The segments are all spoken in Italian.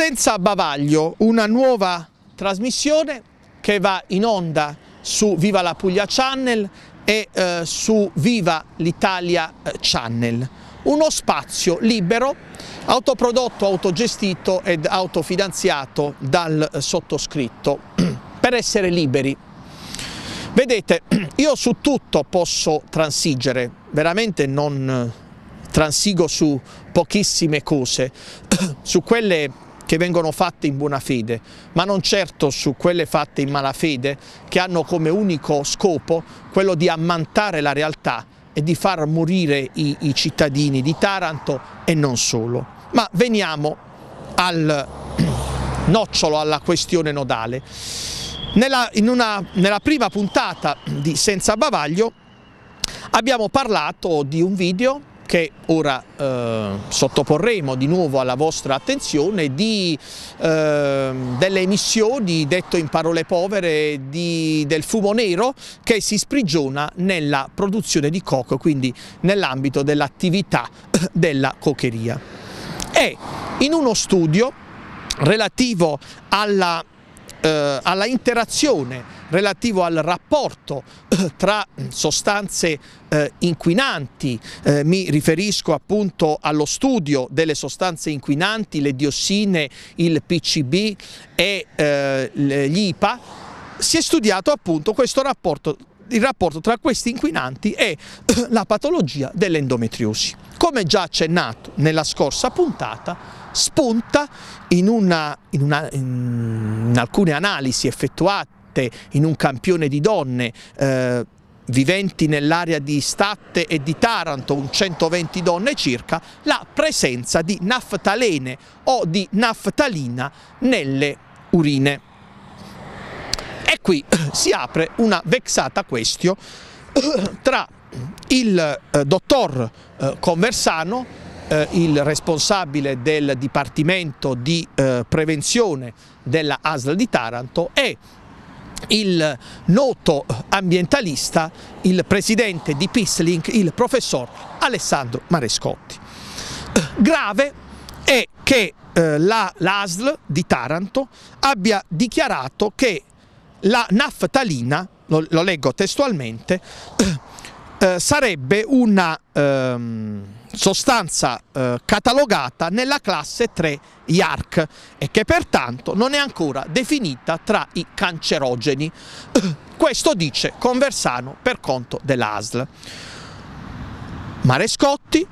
Senza Bavaglio, una nuova trasmissione che va in onda su Viva la Puglia Channel e eh, su Viva l'Italia eh, Channel. Uno spazio libero, autoprodotto, autogestito ed autofinanziato dal eh, sottoscritto per essere liberi. Vedete, io su tutto posso transigere, veramente non eh, transigo su pochissime cose, su quelle che vengono fatte in buona fede, ma non certo su quelle fatte in malafede che hanno come unico scopo quello di ammantare la realtà e di far morire i, i cittadini di Taranto e non solo. Ma veniamo al nocciolo, alla questione nodale. Nella, una, nella prima puntata di Senza Bavaglio abbiamo parlato di un video che ora eh, sottoporremo di nuovo alla vostra attenzione di, eh, delle emissioni, detto in parole povere, di, del fumo nero che si sprigiona nella produzione di coco, quindi nell'ambito dell'attività della cocheria. E in uno studio relativo alla, eh, alla interazione relativo al rapporto eh, tra mm, sostanze eh, inquinanti, eh, mi riferisco appunto allo studio delle sostanze inquinanti, le diossine, il PCB e eh, gli IPA, si è studiato appunto questo rapporto il rapporto tra questi inquinanti e eh, la patologia dell'endometriosi. Come già accennato nella scorsa puntata, spunta in, una, in, una, in alcune analisi effettuate 7 in un campione di donne, eh, viventi nell'area di Statte e di Taranto, un 120 donne circa, la presenza di naftalene o di naftalina nelle urine. E qui si apre una vexata questio tra il eh, dottor eh, Conversano, eh, il responsabile del Dipartimento di eh, Prevenzione della ASL di Taranto e il noto ambientalista, il presidente di Pislink, il professor Alessandro Marescotti. Grave è che eh, la, l'ASL di Taranto abbia dichiarato che la naftalina, lo, lo leggo testualmente, eh, sarebbe una... Ehm, sostanza eh, catalogata nella classe 3 IARC e che pertanto non è ancora definita tra i cancerogeni. Questo dice Conversano per conto dell'ASL. Marescotti,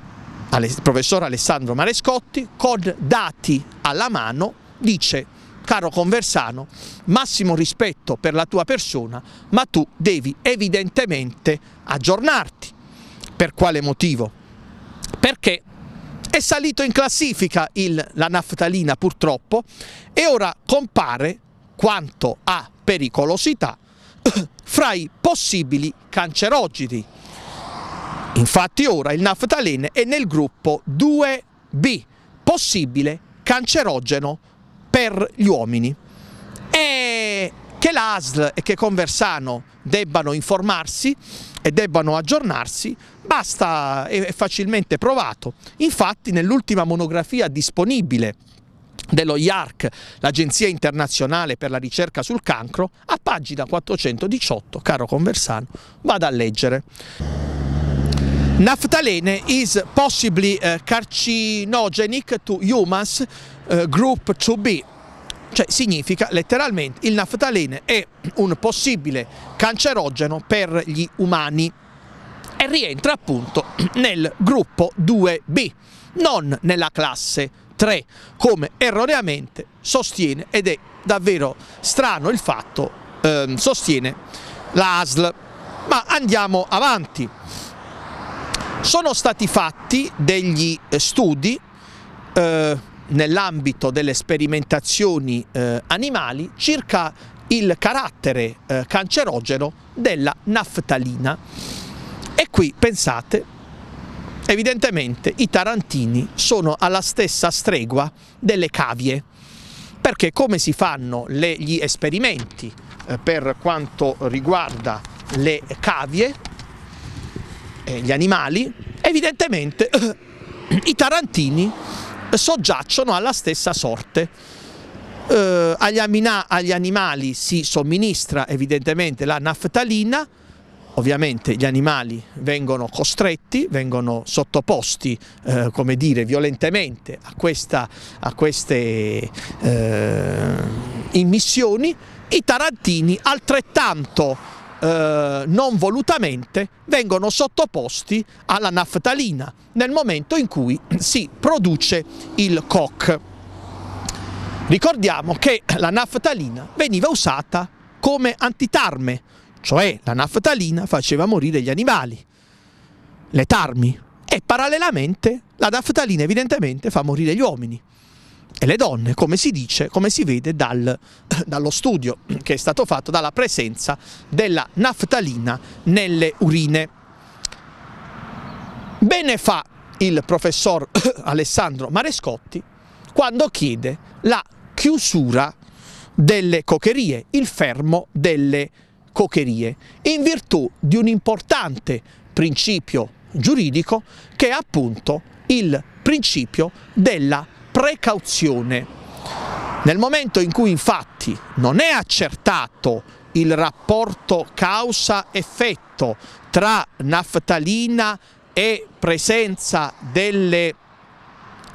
il professor Alessandro Marescotti, con dati alla mano, dice caro Conversano, massimo rispetto per la tua persona, ma tu devi evidentemente aggiornarti. Per quale motivo? perché è salito in classifica il, la naftalina purtroppo e ora compare quanto a pericolosità fra i possibili cancerogeni. Infatti ora il naftalene è nel gruppo 2B, possibile cancerogeno per gli uomini che l'ASL e che Conversano debbano informarsi e debbano aggiornarsi basta, è facilmente provato. Infatti nell'ultima monografia disponibile dello IARC, l'Agenzia Internazionale per la Ricerca sul Cancro, a pagina 418, caro Conversano, vada a leggere. Naftalene is possibly eh, carcinogenic to humans, eh, group 2B. Cioè significa letteralmente il naftalene è un possibile cancerogeno per gli umani e rientra appunto nel gruppo 2B, non nella classe 3 come erroneamente sostiene ed è davvero strano il fatto eh, sostiene l'ASL. Ma andiamo avanti. Sono stati fatti degli eh, studi eh, nell'ambito delle sperimentazioni eh, animali circa il carattere eh, cancerogeno della naftalina. E qui pensate, evidentemente i tarantini sono alla stessa stregua delle cavie, perché come si fanno le, gli esperimenti eh, per quanto riguarda le cavie, eh, gli animali, evidentemente i tarantini soggiacciono alla stessa sorte. Eh, agli, amina, agli animali si somministra evidentemente la naftalina, ovviamente gli animali vengono costretti, vengono sottoposti eh, come dire, violentemente a, questa, a queste eh, immissioni, i tarantini altrettanto eh, non volutamente vengono sottoposti alla naftalina nel momento in cui si produce il COC. Ricordiamo che la naftalina veniva usata come antitarme, cioè la naftalina faceva morire gli animali, le tarmi, e parallelamente la naftalina evidentemente fa morire gli uomini e le donne, come si dice, come si vede dal, dallo studio che è stato fatto, dalla presenza della naftalina nelle urine. Bene fa il professor Alessandro Marescotti quando chiede la chiusura delle cocherie, il fermo delle cocherie, in virtù di un importante principio giuridico che è appunto il principio della precauzione. Nel momento in cui infatti non è accertato il rapporto causa-effetto tra naftalina e presenza delle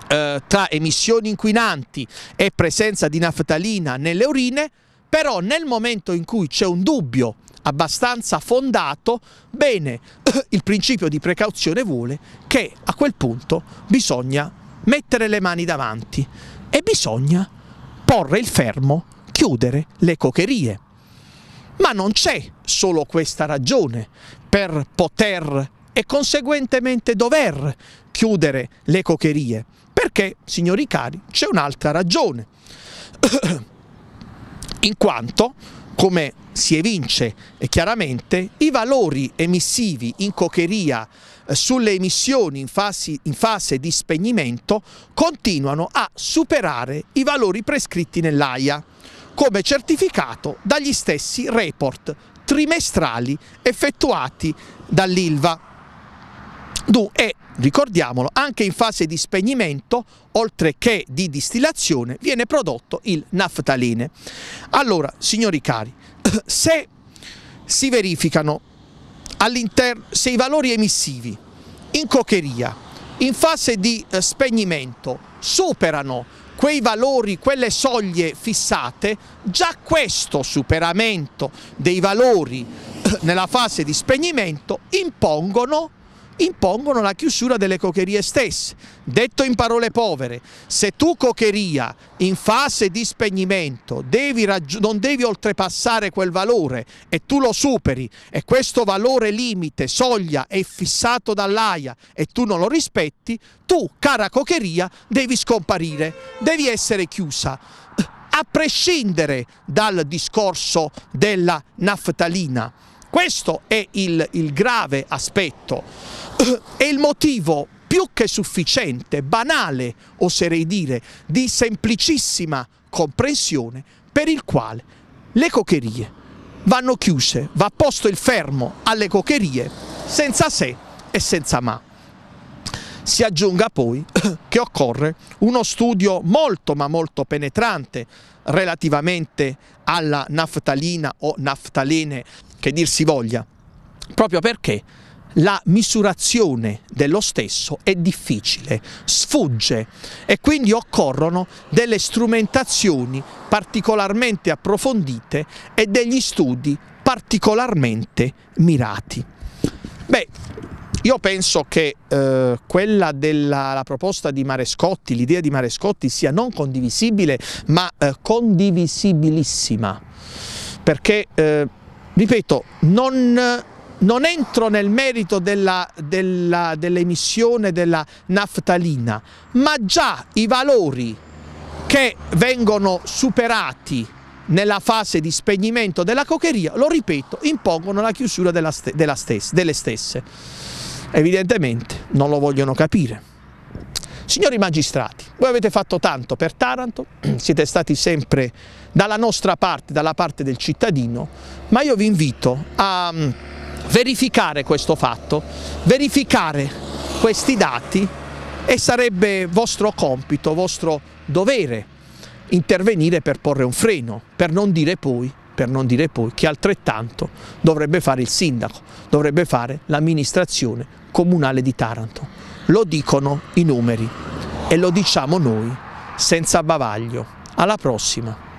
eh, tra emissioni inquinanti e presenza di naftalina nelle urine, però nel momento in cui c'è un dubbio abbastanza fondato, bene, il principio di precauzione vuole che a quel punto bisogna mettere le mani davanti e bisogna porre il fermo, chiudere le cocherie. Ma non c'è solo questa ragione per poter e conseguentemente dover chiudere le cocherie, perché, signori cari, c'è un'altra ragione. In quanto, come si evince chiaramente, i valori emissivi in cocheria eh, sulle emissioni in fase, in fase di spegnimento continuano a superare i valori prescritti nell'AIA, come certificato dagli stessi report trimestrali effettuati dall'ILVA. E ricordiamolo, anche in fase di spegnimento, oltre che di distillazione, viene prodotto il naftaline. Allora, signori cari, se si verificano all'interno, se i valori emissivi in cocheria, in fase di eh, spegnimento, superano quei valori, quelle soglie fissate, già questo superamento dei valori eh, nella fase di spegnimento impongono impongono la chiusura delle cocherie stesse. Detto in parole povere, se tu cocheria in fase di spegnimento devi non devi oltrepassare quel valore e tu lo superi e questo valore limite, soglia è fissato dall'AIA e tu non lo rispetti, tu cara cocheria devi scomparire, devi essere chiusa a prescindere dal discorso della naftalina. Questo è il, il grave aspetto è il motivo più che sufficiente, banale, oserei dire, di semplicissima comprensione per il quale le cocherie vanno chiuse, va posto il fermo alle cocherie senza se e senza ma. Si aggiunga poi che occorre uno studio molto ma molto penetrante relativamente alla naftalina o naftalene, che dir si voglia, proprio perché la misurazione dello stesso è difficile, sfugge e quindi occorrono delle strumentazioni particolarmente approfondite e degli studi particolarmente mirati. Beh, io penso che eh, quella della proposta di Marescotti, l'idea di Marescotti sia non condivisibile ma eh, condivisibilissima perché, eh, ripeto, non non entro nel merito dell'emissione della, dell della naftalina, ma già i valori che vengono superati nella fase di spegnimento della cocheria, lo ripeto, impongono la chiusura della ste della stessa, delle stesse. Evidentemente non lo vogliono capire. Signori magistrati, voi avete fatto tanto per Taranto, siete stati sempre dalla nostra parte, dalla parte del cittadino, ma io vi invito a verificare questo fatto, verificare questi dati e sarebbe vostro compito, vostro dovere intervenire per porre un freno, per non dire poi, per non dire poi che altrettanto dovrebbe fare il sindaco, dovrebbe fare l'amministrazione comunale di Taranto. Lo dicono i numeri e lo diciamo noi, senza bavaglio. Alla prossima!